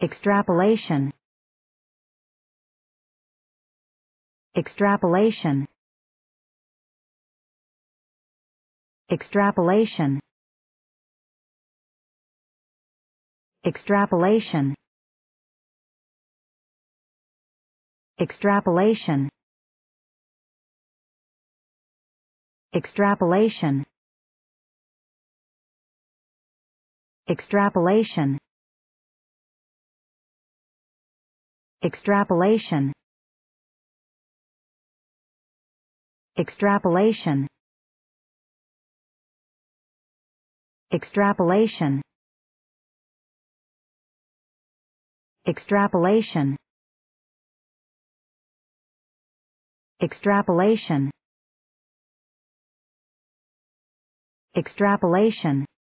extrapolation extrapolation extrapolation extrapolation extrapolation extrapolation extrapolation extrapolation extrapolation extrapolation extrapolation extrapolation extrapolation